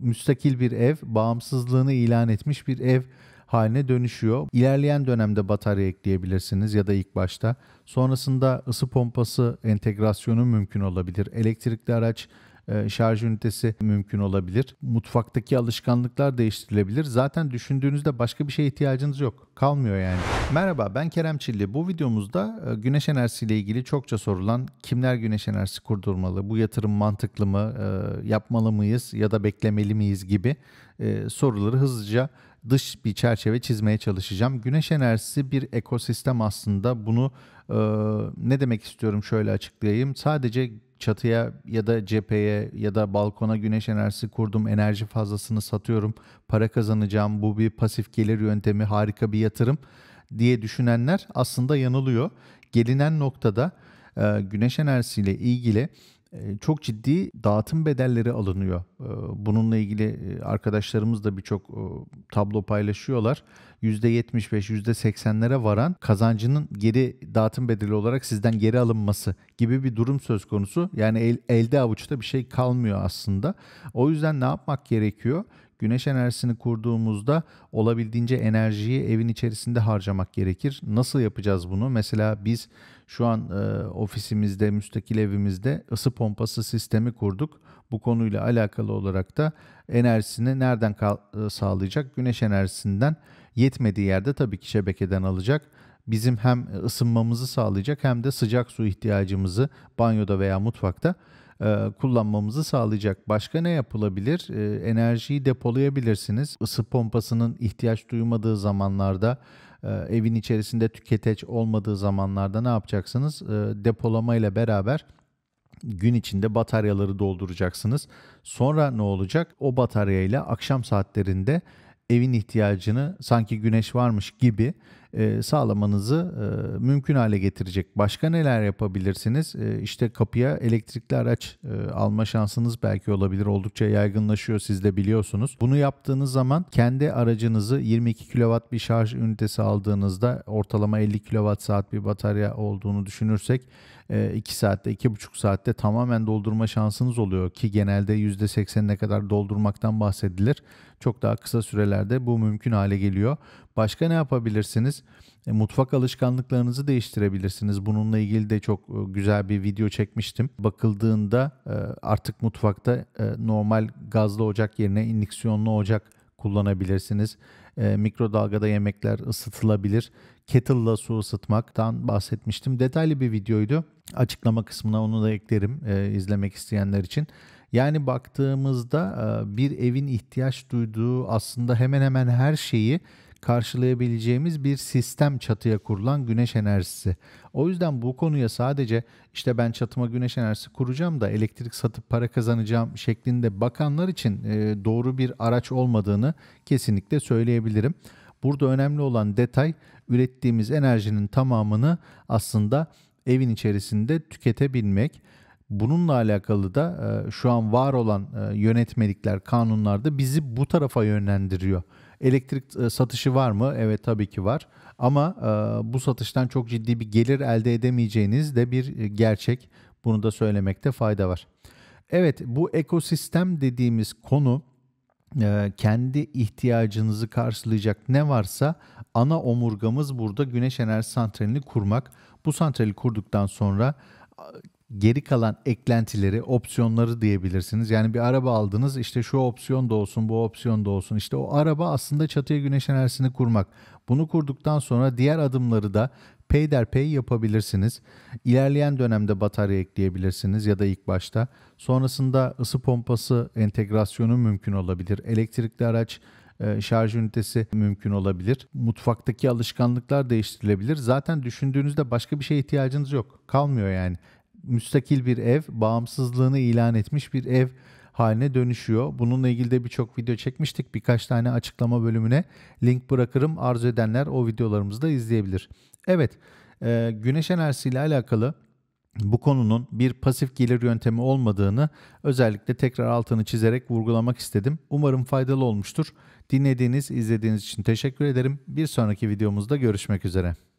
müstakil bir ev, bağımsızlığını ilan etmiş bir ev haline dönüşüyor. İlerleyen dönemde batarya ekleyebilirsiniz ya da ilk başta. Sonrasında ısı pompası entegrasyonu mümkün olabilir. Elektrikli araç e, şarj ünitesi mümkün olabilir. Mutfaktaki alışkanlıklar değiştirilebilir. Zaten düşündüğünüzde başka bir şeye ihtiyacınız yok. Kalmıyor yani. Merhaba ben Kerem Çilli. Bu videomuzda e, güneş enerjisi ile ilgili çokça sorulan kimler güneş enerjisi kurdurmalı, bu yatırım mantıklı mı, e, yapmalı mıyız ya da beklemeli miyiz gibi soruları hızlıca dış bir çerçeve çizmeye çalışacağım. Güneş enerjisi bir ekosistem aslında. Bunu e, ne demek istiyorum şöyle açıklayayım. Sadece çatıya ya da cepheye ya da balkona güneş enerjisi kurdum, enerji fazlasını satıyorum, para kazanacağım, bu bir pasif gelir yöntemi, harika bir yatırım diye düşünenler aslında yanılıyor. Gelinen noktada e, güneş enerjisiyle ilgili e, çok ciddi dağıtım bedelleri alınıyor. E, bununla ilgili arkadaşlarımız da birçok tablo paylaşıyorlar. %75, %80'lere varan kazancının geri dağıtım bedeli olarak sizden geri alınması gibi bir durum söz konusu. Yani el, elde avuçta bir şey kalmıyor aslında. O yüzden ne yapmak gerekiyor? Güneş enerjisini kurduğumuzda olabildiğince enerjiyi evin içerisinde harcamak gerekir. Nasıl yapacağız bunu? Mesela biz şu an e, ofisimizde, müstakil evimizde ısı pompası sistemi kurduk. Bu konuyla alakalı olarak da enerjisini nereden e, sağlayacak? Güneş enerjisinden Yetmediği yerde tabii ki şebekeden alacak. Bizim hem e, ısınmamızı sağlayacak hem de sıcak su ihtiyacımızı banyoda veya mutfakta e, kullanmamızı sağlayacak. Başka ne yapılabilir? E, enerjiyi depolayabilirsiniz. Isı pompasının ihtiyaç duymadığı zamanlarda evin içerisinde tüketeç olmadığı zamanlarda ne yapacaksınız? Depolama ile beraber gün içinde bataryaları dolduracaksınız. Sonra ne olacak? O bataryayla akşam saatlerinde evin ihtiyacını sanki güneş varmış gibi e, sağlamanızı e, mümkün hale getirecek. Başka neler yapabilirsiniz? E, işte kapıya elektrikli araç alma şansınız belki olabilir. Oldukça yaygınlaşıyor siz de biliyorsunuz. Bunu yaptığınız zaman kendi aracınızı 22 kW bir şarj ünitesi aldığınızda ortalama 50 kWh saat bir batarya olduğunu düşünürsek 2 saatte 2,5 saatte tamamen doldurma şansınız oluyor ki genelde %80'ine kadar doldurmaktan bahsedilir. Çok daha kısa sürelerde bu mümkün hale geliyor. Başka ne yapabilirsiniz? E, mutfak alışkanlıklarınızı değiştirebilirsiniz. Bununla ilgili de çok e, güzel bir video çekmiştim. Bakıldığında e, artık mutfakta e, normal gazlı ocak yerine indüksiyonlu ocak kullanabilirsiniz. E, mikrodalgada yemekler ısıtılabilir. Kettle'la su ısıtmaktan bahsetmiştim. Detaylı bir videoydu. Açıklama kısmına onu da eklerim e, izlemek isteyenler için. Yani baktığımızda e, bir evin ihtiyaç duyduğu aslında hemen hemen her şeyi karşılayabileceğimiz bir sistem çatıya kurulan güneş enerjisi. O yüzden bu konuya sadece işte ben çatıma güneş enerjisi kuracağım da elektrik satıp para kazanacağım şeklinde bakanlar için e, doğru bir araç olmadığını kesinlikle söyleyebilirim. Burada önemli olan detay ürettiğimiz enerjinin tamamını aslında evin içerisinde tüketebilmek. Bununla alakalı da e, şu an var olan e, yönetmelikler, kanunlarda bizi bu tarafa yönlendiriyor. Elektrik e, satışı var mı? Evet tabii ki var. Ama e, bu satıştan çok ciddi bir gelir elde edemeyeceğiniz de bir e, gerçek. Bunu da söylemekte fayda var. Evet bu ekosistem dediğimiz konu kendi ihtiyacınızı karşılayacak ne varsa ana omurgamız burada güneş enerji santralini kurmak. Bu santrali kurduktan sonra geri kalan eklentileri, opsiyonları diyebilirsiniz. Yani bir araba aldınız işte şu opsiyon da olsun, bu opsiyon da olsun. İşte o araba aslında çatıya güneş enerjisini kurmak. Bunu kurduktan sonra diğer adımları da peyderpey yapabilirsiniz. İlerleyen dönemde batarya ekleyebilirsiniz ya da ilk başta. Sonrasında ısı pompası entegrasyonu mümkün olabilir. Elektrikli araç e, şarj ünitesi mümkün olabilir. Mutfaktaki alışkanlıklar değiştirilebilir. Zaten düşündüğünüzde başka bir şeye ihtiyacınız yok. Kalmıyor yani müstakil bir ev, bağımsızlığını ilan etmiş bir ev haline dönüşüyor. Bununla ilgili de birçok video çekmiştik. Birkaç tane açıklama bölümüne link bırakırım. Arzu edenler o videolarımızı da izleyebilir. Evet, e, güneş enerjisi ile alakalı bu konunun bir pasif gelir yöntemi olmadığını özellikle tekrar altını çizerek vurgulamak istedim. Umarım faydalı olmuştur. Dinlediğiniz, izlediğiniz için teşekkür ederim. Bir sonraki videomuzda görüşmek üzere.